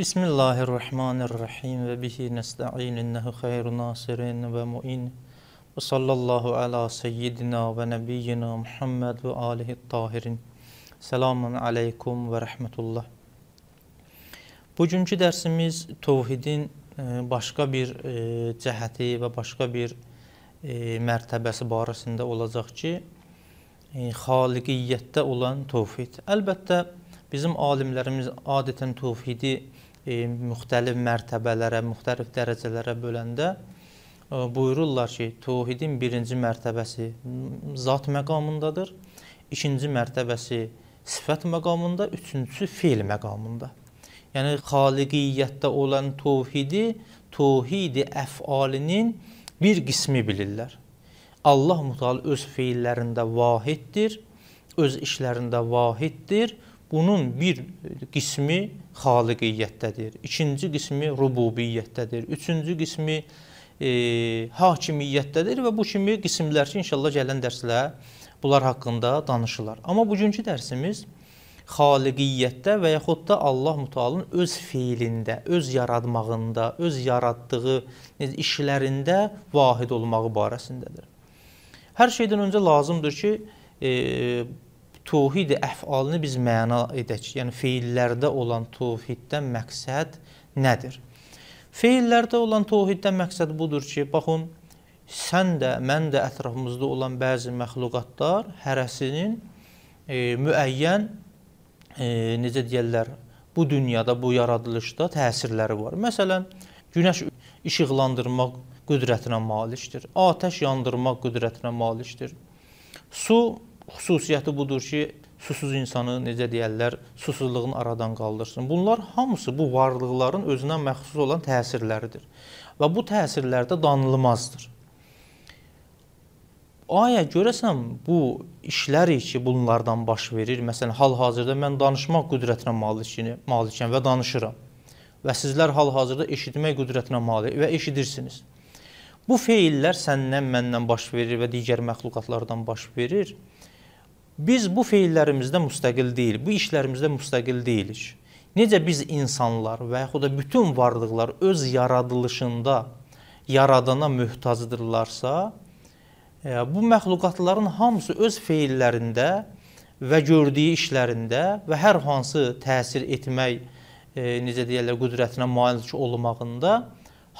Bismillahirrahmanirrahim və bihi nəstəin innəhu xeyru nasirin və muin və sallallahu ala seyyidina və nəbiyyina Muhammed və alihi tahirin. Selamun aleykum və rəhmətullah. Bugünkü dərsimiz tovhidin e, başqa bir e, cəhəti və başqa bir e, mərtəbəsi barəsində olacaq ki, xaliqiyyətdə olan tovhid. Əlbəttə, bizim alimlərimiz adətən tovhidi e, müxtəlif mərtəbələrə, müxtəlif dərəcələrə böləndə e, buyururlar ki, təvhidin birinci mərtəbəsi zat məqamındadır, ikinci mərtəbəsi sifət məqamında, üçüncüsü feil məqamında. Yəni xaliqiyyətdə olan təvhidi, təvhidi əfalinin bir qismi bilirlər. Allah Mütəala öz feillərində vahiddir, öz işlərində vahiddir Bunun bir qismi xaliqiyyətdədir, ikinci qismi rububiyyətdədir, üçüncü qismi e, hakimiyyətdədir və bu kimi qismlər ki, inşallah gələn dərslə bunlar haqqında danışılar. Amma bugünkü dərsimiz xaliqiyyətdə və yaxud da Allah Mütəalın öz fiilində, öz yaratmağında, öz yaratdığı işlərində vahid olmağı barəsindədir. Hər şeydən öncə lazımdır ki, e, Tohid əfalını biz məna edək. Yəni feillərdə olan tohiddən məqsəd nədir? Feillərdə olan tohiddən məqsəd budur ki, baxın, sən də, mən də ətrafımızda olan bəzi məxluqatlar hərəsinin e, müəyyən e, necə deyirlər, bu dünyada, bu yaradılışda təsirləri var. Məsələn, günəş işıqlandırmaq qüdrətinə malikdir. Atəş yandırmaq qüdrətinə malikdir. Su xüsusiyyəti budur ki, susuz insanı necə deyirlər, susuzluğun aradan qaldırsın. Bunlar hamısı bu varlıqların özünə məxsus olan təsirləridir. Və bu təsirlər də danılmazdır. Aya görəsən bu işləri ki, bunlardan baş verir. Məsələn, hal-hazırda mən danışmaq qüdrətinə malikini, malikəm və danışıram. Və sizlər hal-hazırda eşitmək qüdrətinə malik və eşidirsiniz. Bu feillər səndən, məndən baş verir və digər məxluqatlardan baş verir. Biz bu feillərimizdə müstəqil deyil, bu işlərimizdə müstəqil deyilik. Necə biz insanlar və yaxud da bütün varlıqlar öz yaradılışında yaradana möhtacdırlarsa, e, bu məxluqatların hamısı öz feillərində və gördüyü işlərində və hər hansı təsir etmək, e, necə deyirlər, qüdrətinə malik olmağında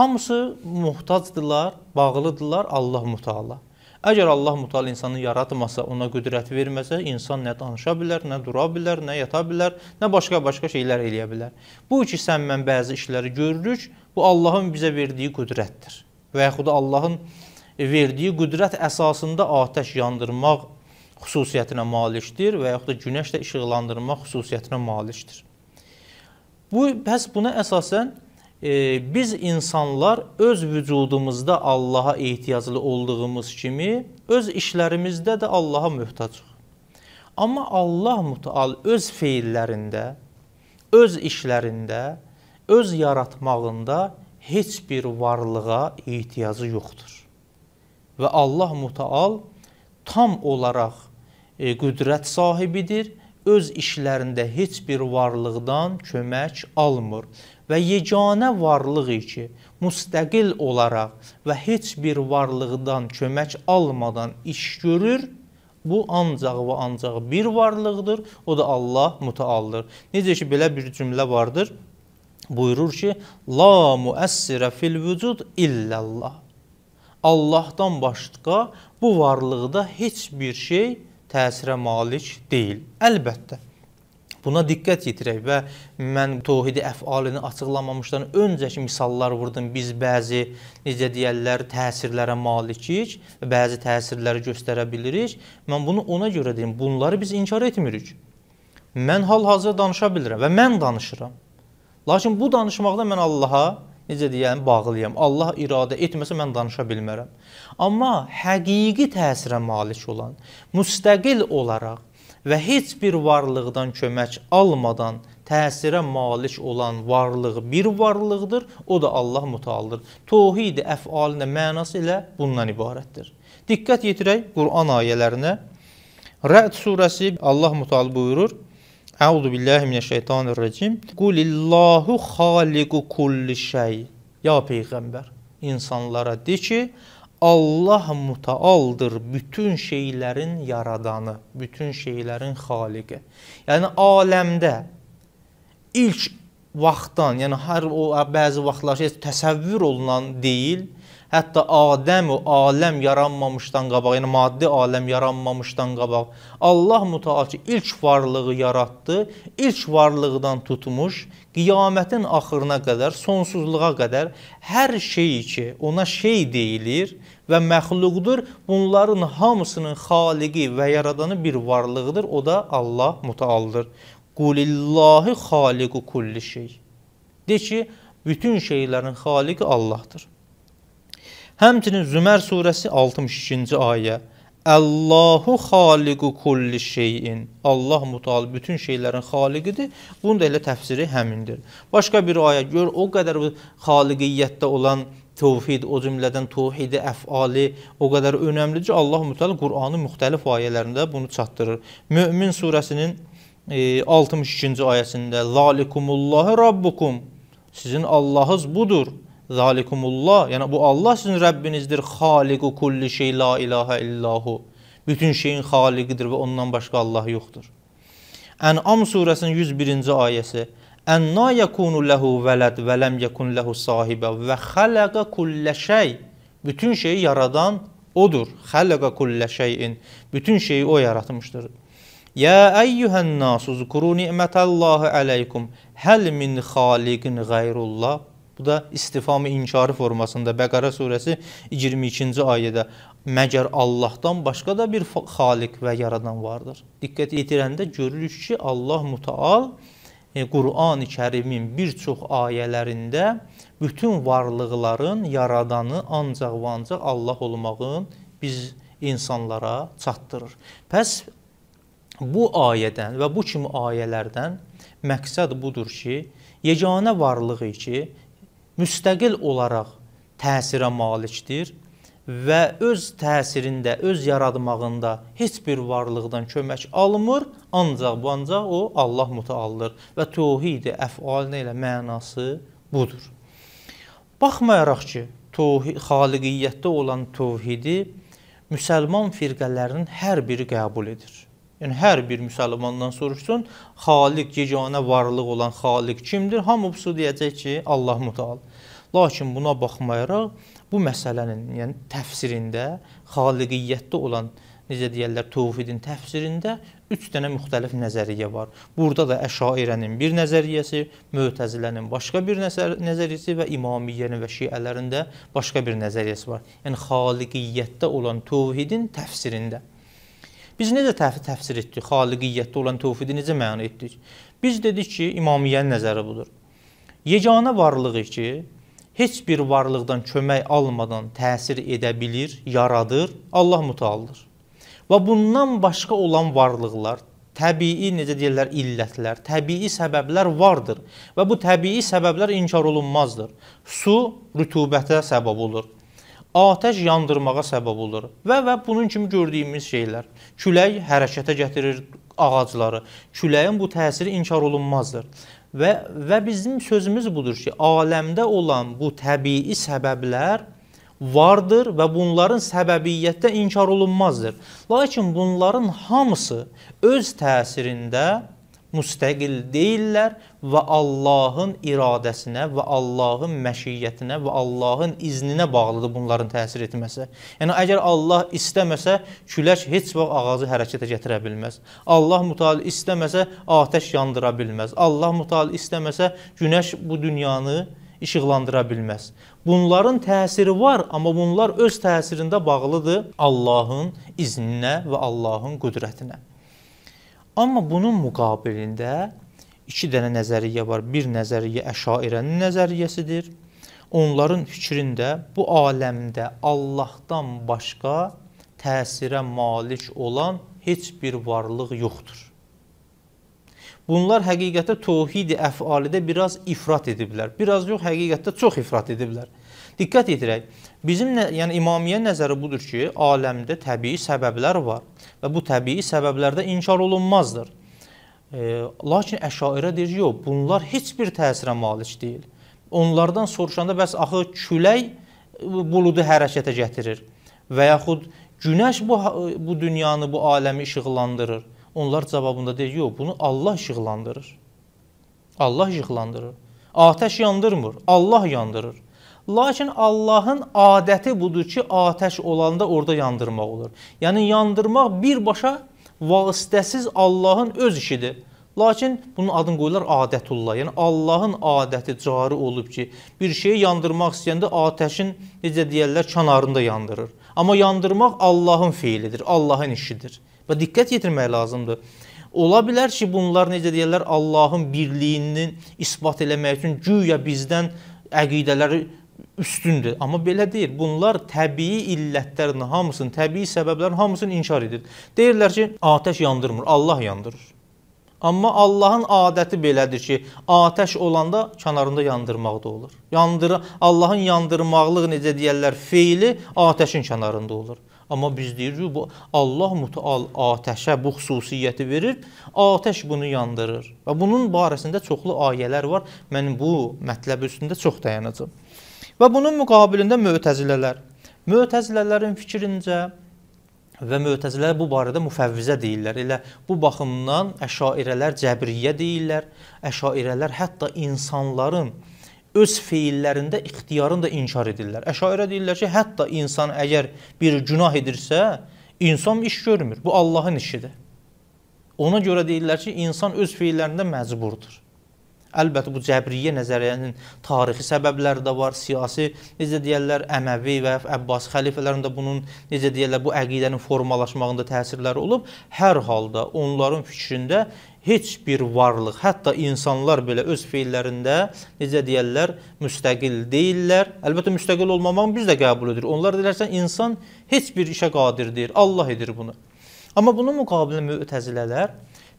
hamısı muhtacdırlar, bağlıdırlar Allah Mütəala. Əgər Allah Mutal insanı yaratmasa, ona qüdrət verməsə, insan nə danışa bilər, nə dura bilər, nə yata bilər, nə başqa-başqa şeylər eləyə bilər. Bu iki sən mən bəzi işləri görürük. Bu Allahın bizə verdiyi qüdrətdir. Və yaxud da Allahın verdiyi qüdrət əsasında atəş yandırmaq xüsusiyyətinə malikdir və yaxud da günəşlə işıqlandırmaq xüsusiyyətinə malikdir. Bu, bəs buna əsasən e, biz insanlar öz vücudumuzda Allaha ehtiyaclı olduğumuz kimi, öz işlərimizdə də Allaha möhtacıq. Amma Allah mütəal öz feillərində, öz işlərində, öz yaratmağında heç bir varlığa ehtiyacı yoxdur. Və Allah mütəal tam olaraq e, qüdrət sahibidir. Öz işlərində heç bir varlıqdan kömək almır və yeganə varlığıq ki, müstəqil olaraq və heç bir varlıqdan kömək almadan iş görür. Bu ancaq və ancaq bir varlıqdır, o da Allah mütəaldır. Necə ki belə bir cümlə vardır. Buyurur ki: "La muəssirə fil vücud illallah." Allahdan başqa bu varlıqda heç bir şey təsirə malik deyil. Əlbəttə. Buna diqqət yetirək və mən təvhidi əfalını açıqlamamışdan öncəki misallar vurdum. Biz bəzi necə deyirlər, təsirlərə malikik və bəzi təsirləri göstərə bilirik. Mən bunu ona görə deyim. Bunları biz inkar etmirik. Mən hal-hazırda danışa bilirəm və mən danışıram. Lakin bu danışmaqda mən Allah'a necə deyəm, bağlıyam. Allah iradə etməsə mən danışa bilmərəm. Amma həqiqi təsirə malik olan, müstəqil olaraq və heç bir varlıqdan kömək almadan təsirə malik olan varlıq bir varlıqdır, o da Allah mütəallıdır. Tohid əfalının mənası ilə bundan ibarətdir. Diqqət yetirək Quran ayələrinə. Rəd surəsi Allah mütəall buyurur: Əuzu billahi minəşşeytanirracim. Qulillahu xaliqu kulli şey. Ya peyğəmbər, insanlara de ki, Allah mütəaldır, bütün şeylərin yaradanı, bütün şeylərin xaliqi. Yəni aləmdə ilk vaxtdan, yəni hər o bəzi vaxtlar heç təsəvvür olunan deyil, Hətta Adəm o aləm yaranmamışdan qabaq, yəni maddi aləm yaranmamışdan qabaq Allah Mütəala ilk varlığı yaratdı. İlk varlıqdan tutmuş qiyamətin axırına qədər, sonsuzluğa qədər hər şeyi ki, ona şey deyilir və məxluqdur, bunların hamısının xaliqi və yaradanı bir varlığıdır. O da Allah Mütəaladır. Qulillahi xaliqu kulli şey. De ki, bütün şeylərin xaliqi Allahdır. Həmçinin Zümər surəsi 62-ci ayə. Allahu xaliqu kulli şeyin. Allah mütəal bütün şeylərin xaliqidir. Bunun da elə təfsiri həmindir. Başqa bir ayə gör o qədər xaliqiyyətdə olan Tövhid, o cümlədən tövhidi, əfali o qədər önəmlidir ki, Allah mütəal Qur'anı müxtəlif ayələrində bunu çatdırır. Mömin surəsinin 62-ci e, ayəsində Zalikumullahu rabbukum sizin Allahınız budur. Zalikumullah, yəni bu Allah sizin Rəbbinizdir, xaliqu kulli şey, la ilahə illahu. Bütün şeyin xaliqidir və ondan başqa Allah yoxdur. Ən'am surəsinin 101-ci ayəsi. Ənna yakunu lehu vələd və ləm yakun lehu sahibə və xələqə kullə şey. Bütün şeyi yaradan odur. Xələqə kullə şeyin. Bütün şeyi o yaratmışdır. Ya eyyuhən nasu zkuru ni'mətəllahi aleykum. Həl min xaliqin qayrullah. Bu da istifamı inkarı formasında Bəqara surəsi 22-ci ayədə məgər Allahdan başqa da bir xaliq və yaradan vardır. Diqqət yetirəndə görürük ki, Allah Mütəal e, Qurani Kərimin bir çox ayələrində bütün varlıqların yaradanı ancaq və ancaq Allah olmağın biz insanlara çatdırır. Pəs bu ayədən və bu kimi ayələrdən məqsəd budur ki, yeganə varlığı ki, müstəqil olaraq təsirə malikdir və öz təsirində, öz yaratmağında heç bir varlıqdan kömək almır, ancaq bu ancaq o Allah mütəallıdır və təvhid əfalının elə mənası budur. Baxmayaraq ki, təvhid xaliqiyyətdə olan təvhidi müsəlman firqələrinin hər biri qəbul edir. Yəni hər bir müsəlmandan soruşsun, Xaliq yeganə varlıq olan Xaliq kimdir? Hamı bu deyəcək ki, Allah Mütəal. Lakin buna baxmayaraq bu məsələnin, yəni təfsirində, xaliqiyyətdə olan necə deyirlər, təvhidin təfsirində 3 dənə müxtəlif nəzəriyyə var. Burada da Əşairənin bir nəzəriyyəsi, Mötəzilənin başqa bir nəzəriyyəsi və İmamiyyənin və Şiələrin də başqa bir nəzəriyyəsi var. Yəni xaliqiyyətdə olan təvhidin təfsirində. Biz necə təf təfsir etdik? Xaliqiyyətdə olan tövhidi necə məna etdik? Biz dedik ki, İmamiyyənin nəzəri budur. Yeganə varlığı ki, heç bir varlıqdan kömək almadan təsir edə bilir, yaradır, Allah mütəaldır. Və bundan başqa olan varlıqlar, təbii necə deyirlər illətlər, təbii səbəblər vardır və bu təbii səbəblər inkar olunmazdır. Su rütubətə səbəb olur atəş yandırmağa səbəb olur və və bunun kimi gördüyümüz şeylər. Külək hərəkətə gətirir ağacları. Küləyin bu təsiri inkar olunmazdır. Və və bizim sözümüz budur ki, aləmdə olan bu təbii səbəblər vardır və bunların səbəbiyyətdə inkar olunmazdır. Lakin bunların hamısı öz təsirində müstəqil deyillər və Allahın iradəsinə və Allahın məşiyyətinə və Allahın izninə bağlıdır bunların təsir etməsi. Yəni əgər Allah istəməsə külək heç vaxt ağacı hərəkətə gətirə bilməz. Allah mütəal istəməsə atəş yandıra bilməz. Allah mütəal istəməsə günəş bu dünyanı işıqlandıra bilməz. Bunların təsiri var, amma bunlar öz təsirində bağlıdır Allahın izninə və Allahın qüdrətinə. Amma bunun müqabilində iki dənə nəzəriyyə var. Bir nəzəriyyə Əşairənin nəzəriyyəsidir. Onların fikrində bu aləmdə Allahdan başqa təsirə malik olan heç bir varlıq yoxdur. Bunlar həqiqətə təvhid əfalidə biraz ifrat ediblər. Biraz yox, həqiqətdə çox ifrat ediblər. Diqqət yetirək. Bizim nə, yəni imamiyyə nəzəri budur ki, aləmdə təbii səbəblər var və bu təbii səbəblərdə inkar olunmazdır. E, lakin Əşairə deyir, yox, bunlar heç bir təsirə malik deyil. Onlardan soruşanda bəs axı külək e, buludu hərəkətə gətirir və yaxud günəş bu e, bu dünyanı, bu aləmi işıqlandırır. Onlar cavabında deyir, yox, bunu Allah işıqlandırır. Allah işıqlandırır. Atəş yandırmır, Allah yandırır. Lakin Allahın adəti budur ki, atəş olanda orada yandırmaq olur. Yəni yandırmaq birbaşa vasitəsiz Allahın öz işidir. Lakin bunun adını qoyurlar adətullah. Yəni Allahın adəti cari olub ki, bir şeyi yandırmaq istəyəndə atəşin necə deyirlər kənarında yandırır. Amma yandırmaq Allahın feilidir, Allahın işidir. Və diqqət yetirmək lazımdır. Ola bilər ki, bunlar necə deyirlər Allahın birliyini isbat eləmək üçün güya bizdən əqidələri üstündür. Amma belə deyil. Bunlar təbii illətlərin hamısını, təbii səbəblərin hamısını inkar edir. Deyirlər ki, atəş yandırmır, Allah yandırır. Amma Allahın adəti belədir ki, atəş olanda kənarında yandırmaq da olur. Yandır Allahın yandırmaqlıq necə deyirlər, feili atəşin kənarında olur. Amma biz deyirik ki, bu Allah mütəal atəşə bu xüsusiyyəti verir, atəş bunu yandırır. Və bunun barəsində çoxlu ayələr var. Mən bu mətləb üstündə çox dayanacağam. Və bunun müqabilində mötəzilələr. Mötəzilələrin fikrincə və mötəzilər bu barədə müfəvvizə deyirlər. Elə bu baxımdan əşairələr cəbriyyə deyirlər. Əşairələr hətta insanların öz feillərində ixtiyarını da inkar edirlər. Əşairə deyirlər ki, hətta insan əgər bir günah edirsə, insan iş görmür. Bu Allahın işidir. Ona görə deyirlər ki, insan öz feillərində məcburdur. Əlbəttə bu cəbriyyə nəzəriyyənin tarixi səbəbləri də var, siyasi, necə deyirlər, Əməvi və Əbbas xəlifələrində bunun necə deyirlər, bu əqidənin formalaşmağında təsirləri olub. Hər halda onların fikrində heç bir varlıq, hətta insanlar belə öz feillərində necə deyirlər, müstəqil deyillər. Əlbəttə müstəqil olmamağını biz də qəbul edirik. Onlar deyirsən insan heç bir işə qadirdir. Allah edir bunu. Amma bunun müqabilində mütəzilələr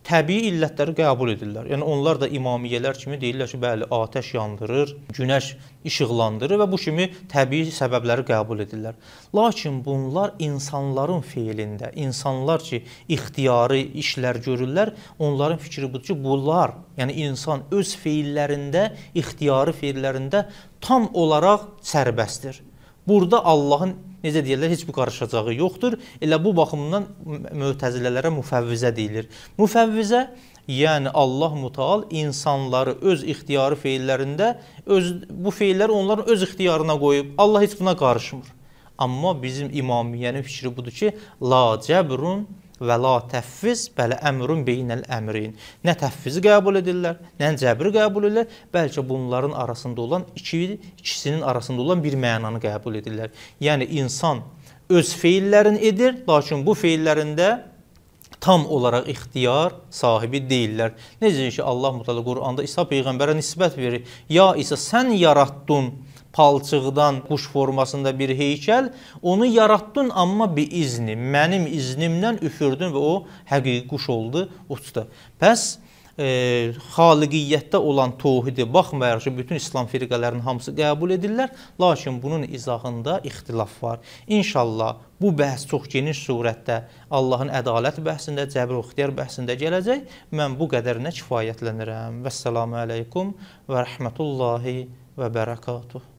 təbii illətləri qəbul edirlər. Yəni onlar da imamiyyələr kimi deyirlər ki, bəli, atəş yandırır, günəş işıqlandırır və bu kimi təbii səbəbləri qəbul edirlər. Lakin bunlar insanların feilində, insanlar ki, ixtiyari işlər görürlər, onların fikri budur ki, bunlar, yəni insan öz feillərində, ixtiyari feillərində tam olaraq sərbəstdir. Burada Allahın necə deyirlər, heç bir qarışacağı yoxdur. Elə bu baxımdan mötəzilələrə müfəvvizə deyilir. Müfəvvizə Yəni Allah Muteal insanları öz ixtiyarı feillərində öz bu feilləri onların öz ixtiyarına qoyub. Allah heç buna qarışmır. Amma bizim İmamiyyənin fikri budur ki, la cəbrun və la təfviz bələ əmrun beynəl əmrin. Nə təfvizi qəbul edirlər, nə cəbri qəbul edirlər, bəlkə bunların arasında olan iki ikisinin arasında olan bir mənanı qəbul edirlər. Yəni insan öz feillərini edir, lakin bu feillərində tam olaraq ixtiyar sahibi deyillər. Necə ki Allah Mütəala Quranda İsa peyğəmbərə nisbət verir. Ya İsa sən yaratdın palçıqdan quş formasında bir heykəl, onu yaratdın amma bi izni, mənim iznimdən üfürdün və o həqiqi quş oldu, uçdu. Bəs e, xaliqiyyətdə olan tohidi baxmayaraq ki, bütün İslam firqələrinin hamısı qəbul edirlər, lakin bunun izahında ixtilaf var. İnşallah bu bəhs çox geniş surətdə Allahın ədalət bəhsində, cəbr-ixtiyar bəhsində gələcək. Mən bu qədərinə kifayətlənirəm. Vəssalamu aleykum və rəhmətullahi və bərəkatuhu.